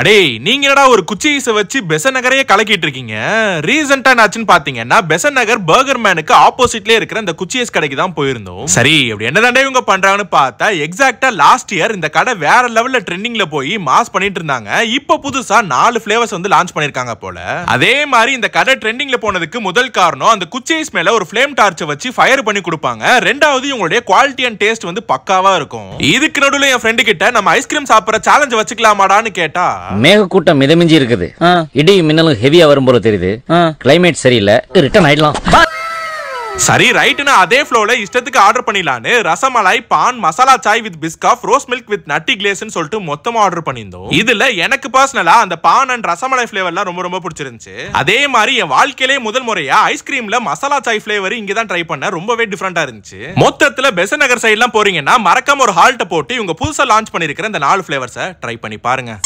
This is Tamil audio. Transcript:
அடே நீங்க என்னடா ஒரு குச்சி குச்சீஸை வச்சு பெசன் நகரையே கலக்கிட்டு இருக்கீங்க ரீசெண்டா என்னாச்சுன்னு பாத்தீங்கன்னா பெசன் நகர் பர்கர் மேனுக்கு ஆப்போசிட்லயே இருக்கிற இந்த குச்சீஸ் கடைக்கு தான் போயிருந்தோம் சரி அப்படி என்னதாண்டே இவங்க பண்றாங்கன்னு பார்த்தா எக்ஸாக்டா லாஸ்ட் இயர் இந்த கடை வேற லெவல்ல ட்ரெண்டிங்ல போய் மாஸ் பண்ணிட்டு இருந்தாங்க இப்போ புதுசா நாலு பிளேவர்ஸ் வந்து லான்ச் பண்ணிருக்காங்க போல அதே மாதிரி இந்த கடை ட்ரெண்டிங்ல போனதுக்கு முதல் காரணம் அந்த குச்சிஸ் மேல ஒரு ஃபிளேம் டார்ச்சை வச்சு ஃபயர் பண்ணி கொடுப்பாங்க ரெண்டாவது இவங்களுடைய குவாலிட்டி அண்ட் டேஸ்ட் வந்து பக்காவா இருக்கும் இதுக்கு நடுவில் என் ஃப்ரெண்டு கிட்ட நம்ம ஐஸ்கிரீம் சாப்பிட்ற சேலஞ்ச் வச்சுக்கலாமாடான்னு கேட்டா மேகக்கூட்டம் மிதமிஞ்சி இருக்குது இடி மின்னலும் ஹெவியா வரும் போல தெரியுது கிளைமேட் சரியில்லை ரிட்டர்ன் ஆயிடலாம் சரி ரைட்டுனா அதே ஃப்ளோல இஷ்டத்துக்கு ஆர்டர் பண்ணிடலான்னு rasmalai paan masala chai with Biscoff rose milk with nutty கிளேஸ்னு சொல்லிட்டு மொத்தமா ஆர்டர் பண்ணியிருந்தோம் இதுல எனக்கு பர்சனலா அந்த பான் அண்ட் ரசமலாய் ஃப்ளேவர்லாம் ரொம்ப ரொம்ப பிடிச்சிருந்துச்சு அதே மாதிரி என் வாழ்க்கையிலே முதல் முறையா ஐஸ்கிரீம்ல மசாலா சாய் ஃப்ளேவர் இங்க தான் ட்ரை பண்ண ரொம்பவே டிஃப்ரெண்டா இருந்துச்சு மொத்தத்துல பெச நகர் சைட்லாம் போறீங்கன்னா மறக்காம ஒரு ஹால்ட்ட போட்டு இவங்க புதுசா லான்ச் பண்ணிருக்கிற இந்த நாலு ஃப்ளேவர்ஸை ட்ரை பண்ணி பாருங்க